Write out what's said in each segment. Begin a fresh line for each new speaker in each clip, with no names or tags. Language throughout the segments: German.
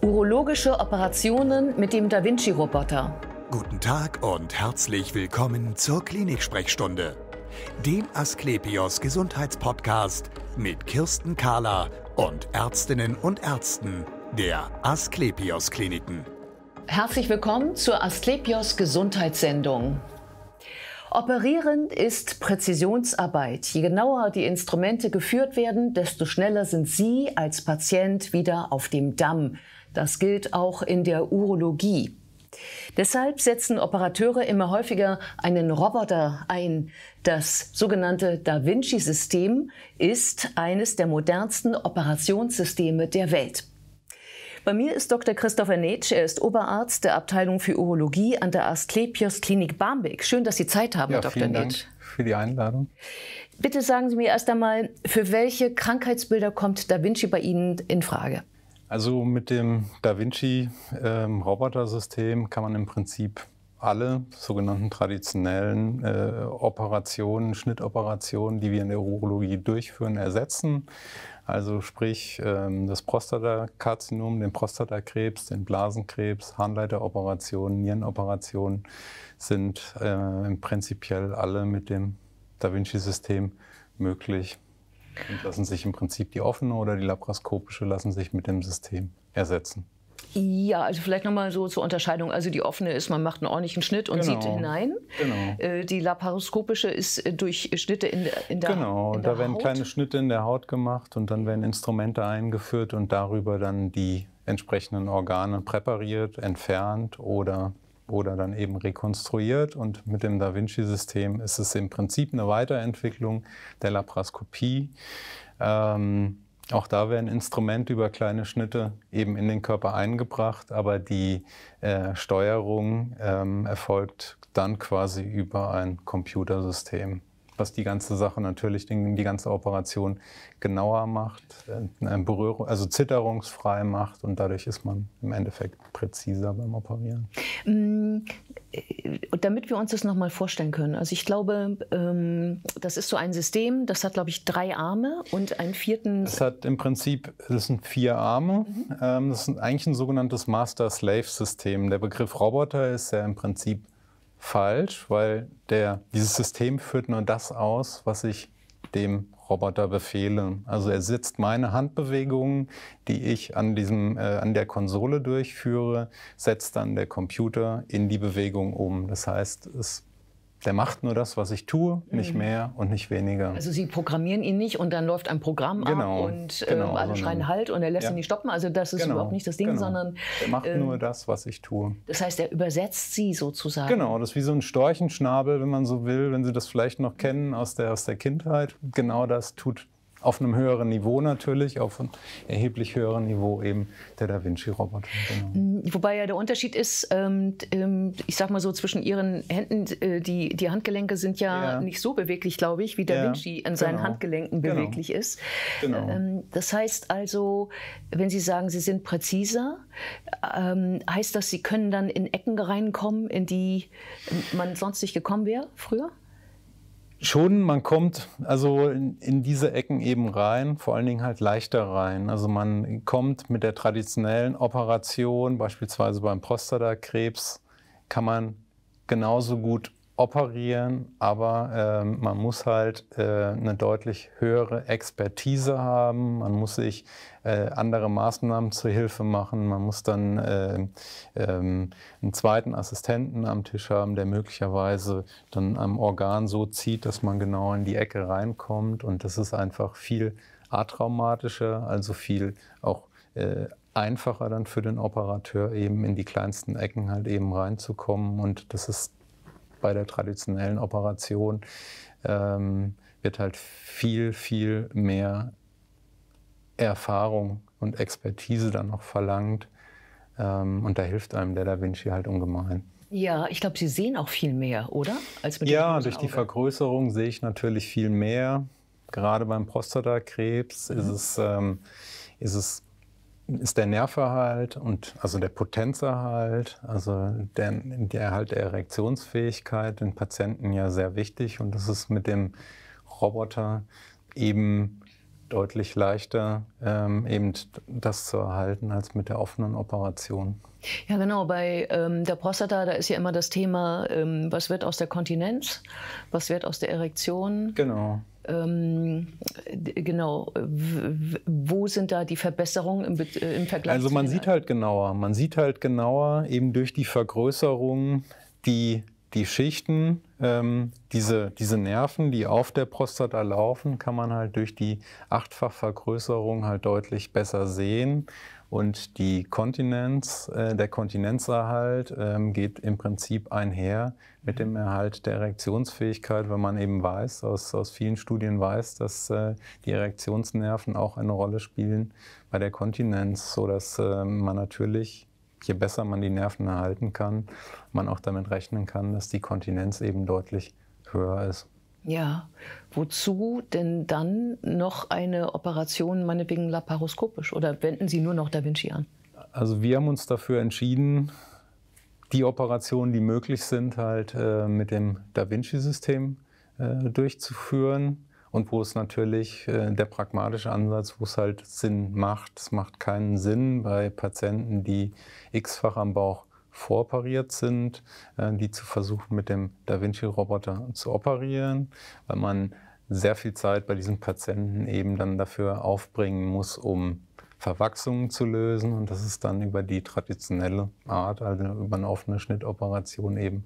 Urologische Operationen mit dem Da Vinci-Roboter.
Guten Tag und herzlich willkommen zur Klinik-Sprechstunde, dem Asklepios Gesundheitspodcast mit Kirsten Kahler und Ärztinnen und Ärzten der Asklepios Kliniken.
Herzlich willkommen zur Asklepios Gesundheitssendung. Operieren ist Präzisionsarbeit. Je genauer die Instrumente geführt werden, desto schneller sind Sie als Patient wieder auf dem Damm, das gilt auch in der Urologie. Deshalb setzen Operateure immer häufiger einen Roboter ein. Das sogenannte Da Vinci-System ist eines der modernsten Operationssysteme der Welt. Bei mir ist Dr. Christopher Netsch. Er ist Oberarzt der Abteilung für Urologie an der Asklepios Klinik Barmbek. Schön, dass Sie Zeit haben, ja, Dr. Vielen Dank
für die Einladung.
Bitte sagen Sie mir erst einmal, für welche Krankheitsbilder kommt Da Vinci bei Ihnen in Frage?
Also mit dem Da Vinci ähm, Robotersystem kann man im Prinzip alle sogenannten traditionellen äh, Operationen, Schnittoperationen, die wir in der Urologie durchführen, ersetzen. Also sprich ähm, das Prostatakarzinom, den Prostatakrebs, den Blasenkrebs, Harnleiteroperationen, Nierenoperationen sind äh, prinzipiell alle mit dem Da Vinci-System möglich. Und lassen sich im Prinzip die offene oder die laparoskopische lassen sich mit dem System ersetzen.
Ja, also vielleicht nochmal so zur Unterscheidung. Also die offene ist, man macht einen ordentlichen Schnitt und genau. sieht hinein. Genau. Äh, die laparoskopische ist äh, durch Schnitte in, in der Genau, in der da werden Haut. kleine
Schnitte in der Haut gemacht und dann werden Instrumente eingeführt und darüber dann die entsprechenden Organe präpariert, entfernt oder oder dann eben rekonstruiert. Und mit dem Da Vinci-System ist es im Prinzip eine Weiterentwicklung der Laparoskopie. Ähm, auch da werden Instrumente über kleine Schnitte eben in den Körper eingebracht, aber die äh, Steuerung ähm, erfolgt dann quasi über ein Computersystem was die ganze Sache natürlich, die ganze Operation genauer macht, äh, äh, Berührung, also zitterungsfrei macht und dadurch ist man im Endeffekt präziser beim Operieren.
Mm, äh, damit wir uns das nochmal vorstellen können, also ich glaube, ähm, das ist so ein System, das hat, glaube ich, drei Arme und einen vierten. Es
hat im Prinzip, das sind vier Arme. Mhm. Ähm, das ist eigentlich ein sogenanntes Master-Slave-System. Der Begriff Roboter ist ja im Prinzip falsch, weil der, dieses System führt nur das aus, was ich dem Roboter befehle. Also er setzt meine Handbewegungen, die ich an, diesem, äh, an der Konsole durchführe, setzt dann der Computer in die Bewegung um. Das heißt, es der macht nur das, was ich tue, nicht mhm. mehr und nicht weniger. Also
Sie programmieren ihn nicht und dann läuft ein Programm genau, ab und äh, genau, äh, alle schreien Halt und er lässt ja. ihn nicht stoppen. Also das ist genau, überhaupt nicht das Ding, genau. sondern... Er macht äh, nur
das, was ich tue.
Das heißt, er übersetzt Sie sozusagen. Genau,
das ist wie so ein Storchenschnabel, wenn man so will, wenn Sie das vielleicht noch kennen aus der, aus der Kindheit. Genau das tut auf einem höheren Niveau natürlich, auf einem erheblich höheren Niveau eben der Da Vinci-Roboter.
Genau. Mhm, wobei ja der Unterschied ist, ähm, ähm, ich sag mal so, zwischen ihren Händen, äh, die, die Handgelenke sind ja, ja. nicht so beweglich, glaube ich, wie Da ja. Vinci in seinen genau. Handgelenken genau. beweglich genau. ist. Genau. Ähm, das heißt also, wenn Sie sagen, Sie sind präziser, ähm, heißt das, Sie können dann in Ecken reinkommen, in die man sonst nicht gekommen wäre früher?
schon, man kommt also in, in, diese Ecken eben rein, vor allen Dingen halt leichter rein. Also man kommt mit der traditionellen Operation, beispielsweise beim Prostatakrebs, kann man genauso gut operieren, aber äh, man muss halt äh, eine deutlich höhere Expertise haben, man muss sich äh, andere Maßnahmen zur Hilfe machen, man muss dann ähm, ähm, einen zweiten Assistenten am Tisch haben, der möglicherweise dann am Organ so zieht, dass man genau in die Ecke reinkommt und das ist einfach viel atraumatischer, also viel auch äh, einfacher dann für den Operateur eben in die kleinsten Ecken halt eben reinzukommen und das ist bei der traditionellen Operation ähm, wird halt viel, viel mehr Erfahrung und Expertise dann noch verlangt. Ähm, und da hilft einem der Da Vinci halt ungemein.
Ja, ich glaube, Sie sehen auch viel mehr, oder?
Als mit ja, durch die Auge. Vergrößerung sehe ich natürlich viel mehr. Gerade beim Prostatakrebs mhm. ist, es, ähm, ist es ist der Nerverhalt und also der Potenzerhalt, also der, der Erhalt der Erektionsfähigkeit den Patienten ja sehr wichtig und das ist mit dem Roboter eben deutlich leichter, ähm, eben das zu erhalten als mit der offenen Operation.
Ja, genau. Bei ähm, der Prostata, da ist ja immer das Thema, ähm, was wird aus der Kontinenz, was wird aus der Erektion. Genau ähm, genau, wo sind da die Verbesserungen im, äh, im Vergleich? Also man sieht
halt genauer, man sieht halt genauer eben durch die Vergrößerung die, die Schichten ähm, diese, diese Nerven, die auf der Prostata laufen, kann man halt durch die Achtfachvergrößerung halt deutlich besser sehen. Und die Kontinenz, äh, der Kontinenzerhalt ähm, geht im Prinzip einher mit dem Erhalt der Erektionsfähigkeit, weil man eben weiß, aus, aus vielen Studien weiß, dass äh, die Erektionsnerven auch eine Rolle spielen bei der Kontinenz, sodass äh, man natürlich je besser man die Nerven erhalten kann, man auch damit rechnen kann, dass die Kontinenz eben deutlich höher ist.
Ja, wozu denn dann noch eine Operation, meinetwegen laparoskopisch? Oder wenden Sie nur noch Da Vinci an?
Also wir haben uns dafür entschieden, die Operationen, die möglich sind, halt äh, mit dem Da Vinci-System äh, durchzuführen und wo es natürlich äh, der pragmatische Ansatz, wo es halt Sinn macht. Es macht keinen Sinn bei Patienten, die x-fach am Bauch vorpariert sind, äh, die zu versuchen, mit dem Da Vinci-Roboter zu operieren, weil man sehr viel Zeit bei diesen Patienten eben dann dafür aufbringen muss, um Verwachsungen zu lösen. Und das ist dann über die traditionelle Art, also über eine offene Schnittoperation eben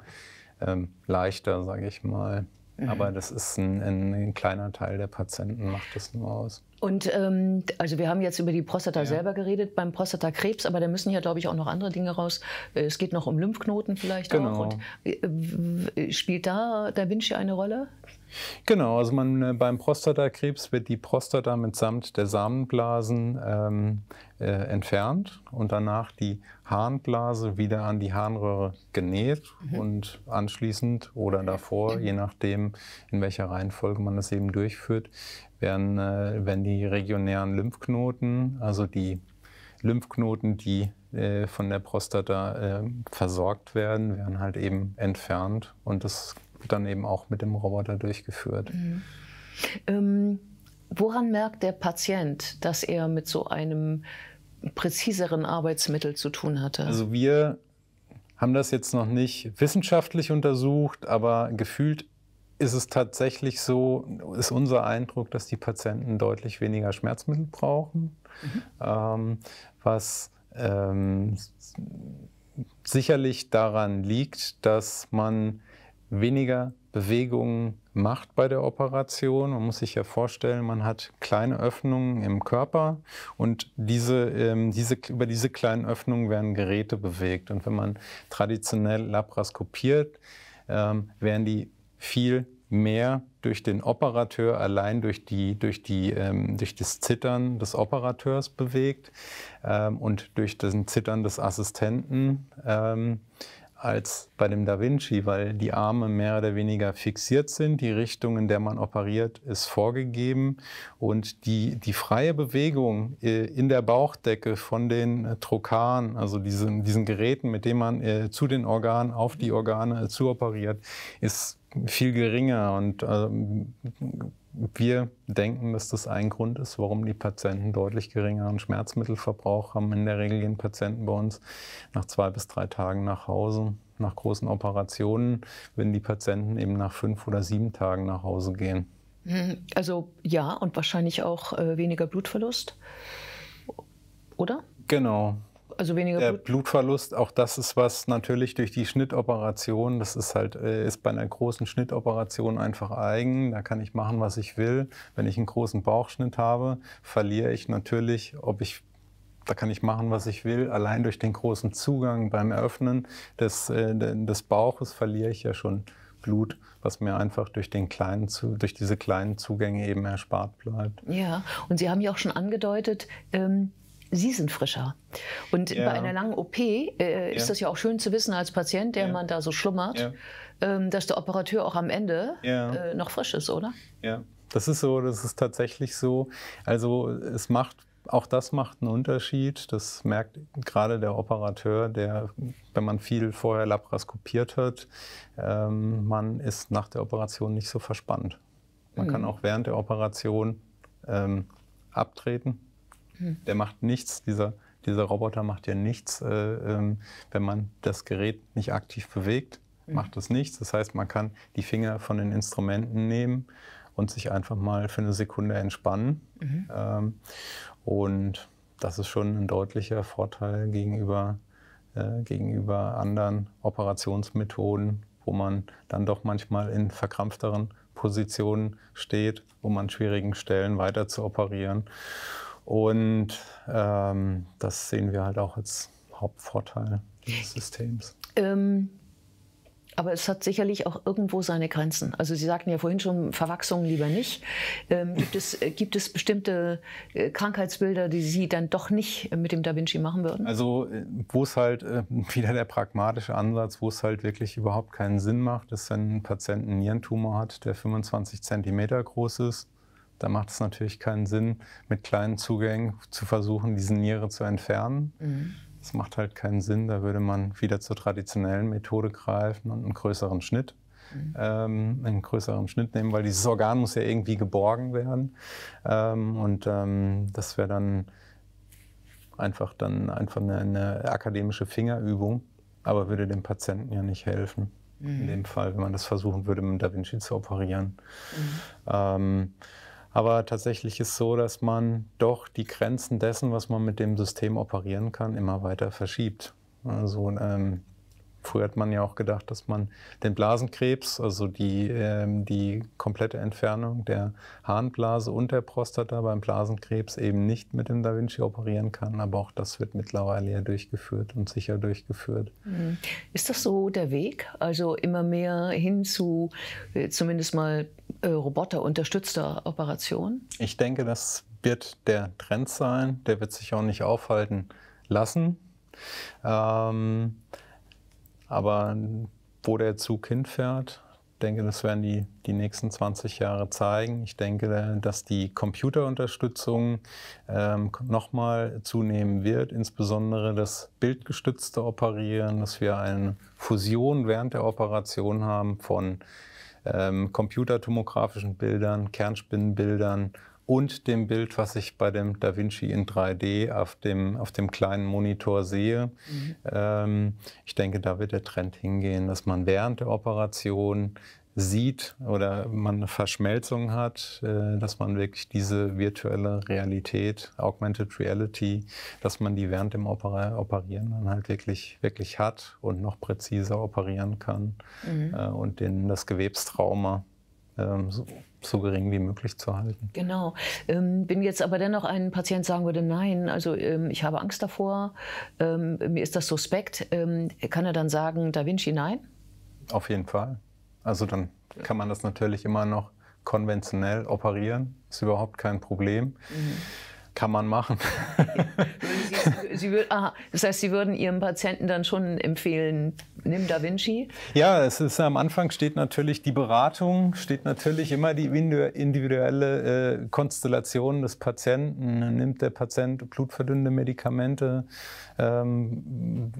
ähm, leichter, sage ich mal. Aber mhm. das ist ein, ein kleiner Teil der Patienten, macht das nur
aus. Und ähm, also wir haben jetzt über die Prostata ja. selber geredet, beim Prostatakrebs, aber da müssen ja, glaube ich, auch noch andere Dinge raus. Äh, es geht noch um Lymphknoten vielleicht genau. auch. Und, äh, spielt da Da Vinci eine Rolle?
Genau, also man, äh, beim Prostatakrebs wird die Prostata mitsamt der Samenblasen ähm, äh, entfernt und danach die Harnblase wieder an die Harnröhre genäht mhm. und anschließend oder davor, je nachdem, in welcher Reihenfolge man das eben durchführt, wären, äh, wären die regionären Lymphknoten, also die Lymphknoten, die äh, von der Prostata äh, versorgt werden, werden halt eben entfernt und das wird dann eben auch mit dem Roboter durchgeführt. Mhm.
Ähm, woran merkt der Patient, dass er mit so einem präziseren Arbeitsmittel zu tun hatte?
Also wir haben das jetzt noch nicht wissenschaftlich untersucht, aber gefühlt ist es tatsächlich so, ist unser Eindruck, dass die Patienten deutlich weniger Schmerzmittel brauchen, mhm. ähm, was ähm, sicherlich daran liegt, dass man weniger Bewegungen macht bei der Operation. Man muss sich ja vorstellen, man hat kleine Öffnungen im Körper und diese, ähm, diese, über diese kleinen Öffnungen werden Geräte bewegt. Und wenn man traditionell laparoskopiert, ähm, werden die viel mehr durch den Operateur allein durch, die, durch, die, ähm, durch das Zittern des Operateurs bewegt ähm, und durch das Zittern des Assistenten ähm, als bei dem Da Vinci, weil die Arme mehr oder weniger fixiert sind, die Richtung, in der man operiert, ist vorgegeben und die, die freie Bewegung äh, in der Bauchdecke von den äh, Trokaren, also diesen, diesen Geräten, mit denen man äh, zu den Organen, auf die Organe zu operiert, ist viel geringer und ähm, wir denken, dass das ein Grund ist, warum die Patienten deutlich geringeren Schmerzmittelverbrauch haben. In der Regel gehen Patienten bei uns nach zwei bis drei Tagen nach Hause. Nach großen Operationen, wenn die Patienten eben nach fünf oder sieben Tagen nach Hause gehen.
Hm, also ja, und wahrscheinlich auch äh, weniger Blutverlust, oder? Genau, also weniger Blut. Der
Blutverlust, auch das ist was natürlich durch die Schnittoperation, das ist halt äh, ist bei einer großen Schnittoperation einfach eigen, da kann ich machen, was ich will. Wenn ich einen großen Bauchschnitt habe, verliere ich natürlich, ob ich da kann ich machen, was ich will. Allein durch den großen Zugang beim Eröffnen des, äh, des Bauches verliere ich ja schon Blut, was mir einfach durch, den kleinen, durch diese kleinen Zugänge eben erspart bleibt.
Ja, und Sie haben ja auch schon angedeutet, ähm Sie sind frischer. Und ja. bei einer langen OP äh, ist ja. das ja auch schön zu wissen als Patient, der ja. man da so schlummert, ähm, dass der Operateur auch am Ende äh, noch frisch ist, oder? Ja,
das ist so, das ist tatsächlich so. Also es macht auch das macht einen Unterschied. Das merkt gerade der Operateur, der, wenn man viel vorher laparoskopiert hat, ähm, man ist nach der Operation nicht so verspannt. Man mhm. kann auch während der Operation ähm, abtreten der macht nichts, dieser, dieser Roboter macht ja nichts, äh, äh, wenn man das Gerät nicht aktiv bewegt, mhm. macht es nichts. Das heißt, man kann die Finger von den Instrumenten nehmen und sich einfach mal für eine Sekunde entspannen. Mhm. Ähm, und das ist schon ein deutlicher Vorteil gegenüber, äh, gegenüber anderen Operationsmethoden, wo man dann doch manchmal in verkrampfteren Positionen steht, um an schwierigen Stellen weiter zu operieren. Und ähm, das sehen wir halt auch als Hauptvorteil dieses Systems.
Ähm, aber es hat sicherlich auch irgendwo seine Grenzen. Also Sie sagten ja vorhin schon, Verwachsungen lieber nicht. Ähm, gibt, es, äh, gibt es bestimmte äh, Krankheitsbilder, die Sie dann doch nicht mit dem Da Vinci machen würden?
Also äh, wo es halt äh, wieder der pragmatische Ansatz, wo es halt wirklich überhaupt keinen Sinn macht, ist, wenn ein Patient einen Nierentumor hat, der 25 Zentimeter groß ist da macht es natürlich keinen Sinn, mit kleinen Zugängen zu versuchen, diese Niere zu entfernen. Mhm. Das macht halt keinen Sinn. Da würde man wieder zur traditionellen Methode greifen und einen größeren Schnitt mhm. ähm, einen größeren Schnitt nehmen, weil dieses Organ muss ja irgendwie geborgen werden. Ähm, und ähm, das wäre dann einfach dann einfach eine, eine, akademische Fingerübung, aber würde dem Patienten ja nicht helfen. Mhm. In dem Fall, wenn man das versuchen würde, mit Da Vinci zu operieren. Mhm. Ähm, aber tatsächlich ist es so, dass man doch die Grenzen dessen, was man mit dem System operieren kann, immer weiter verschiebt. Also ähm, früher hat man ja auch gedacht, dass man den Blasenkrebs, also die, ähm, die komplette Entfernung der Harnblase und der Prostata beim Blasenkrebs eben nicht mit dem Da Vinci operieren kann. Aber auch das wird mittlerweile ja durchgeführt und sicher durchgeführt.
Hm. Ist das so der Weg? Also immer mehr hin zu äh, zumindest mal äh, roboterunterstützter Operation?
Ich denke, das wird der Trend sein. Der wird sich auch nicht aufhalten lassen. Ähm, aber wo der Zug hinfährt, denke, das werden die, die nächsten 20 Jahre zeigen. Ich denke, dass die Computerunterstützung ähm, nochmal zunehmen wird, insbesondere das bildgestützte Operieren, dass wir eine Fusion während der Operation haben von ähm, computertomografischen Bildern, Kernspinnenbildern und dem Bild, was ich bei dem Da Vinci in 3D auf dem, auf dem kleinen Monitor sehe. Mhm. Ähm, ich denke, da wird der Trend hingehen, dass man während der Operation sieht oder man eine Verschmelzung hat, äh, dass man wirklich diese virtuelle Realität, Augmented Reality, dass man die während dem Operieren dann halt wirklich, wirklich hat und noch präziser operieren kann mhm. Äh, und den, das Gewebstrauma ähm, so, so, gering wie möglich zu halten.
Genau. Ähm, bin jetzt aber dennoch ein Patient sagen würde, nein, also ähm, ich habe Angst davor, ähm, mir ist das suspekt. Ähm, kann er dann sagen, Da Vinci nein?
Auf jeden Fall. Also dann kann man das natürlich immer noch konventionell operieren, ist überhaupt kein Problem. Mhm. Kann man machen.
Sie, Sie, Sie, aha, das heißt, Sie würden Ihrem Patienten dann schon empfehlen, nimm Da Vinci?
Ja, es ist am Anfang steht natürlich die Beratung, steht natürlich immer die individuelle äh, Konstellation des Patienten. Nimmt der Patient blutverdünnende Medikamente? Ähm,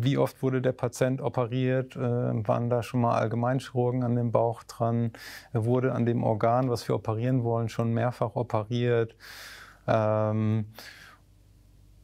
wie oft wurde der Patient operiert? Äh, waren da schon mal Allgemeinchirurgen an dem Bauch dran? Wurde an dem Organ, was wir operieren wollen, schon mehrfach operiert? Ähm,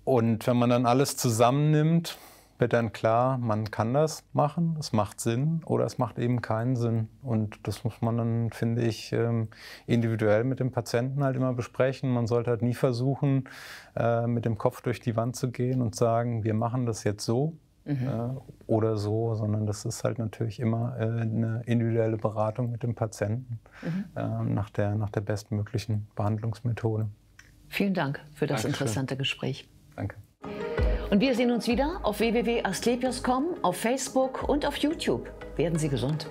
und wenn man dann alles zusammennimmt, wird dann klar, man kann das machen, es macht Sinn oder es macht eben keinen Sinn. Und das muss man dann, finde ich, ähm, individuell mit dem Patienten halt immer besprechen. Man sollte halt nie versuchen, äh, mit dem Kopf durch die Wand zu gehen und sagen, wir machen das jetzt so mhm. Äh, oder so, sondern das ist halt natürlich immer äh, eine individuelle Beratung mit dem Patienten mhm. nach, der, nach der bestmöglichen Behandlungsmethode.
Vielen Dank für das Dankeschön. interessante Gespräch. Danke. Und wir sehen uns wieder auf www.asklepios.com, auf Facebook und auf YouTube. Werden Sie gesund.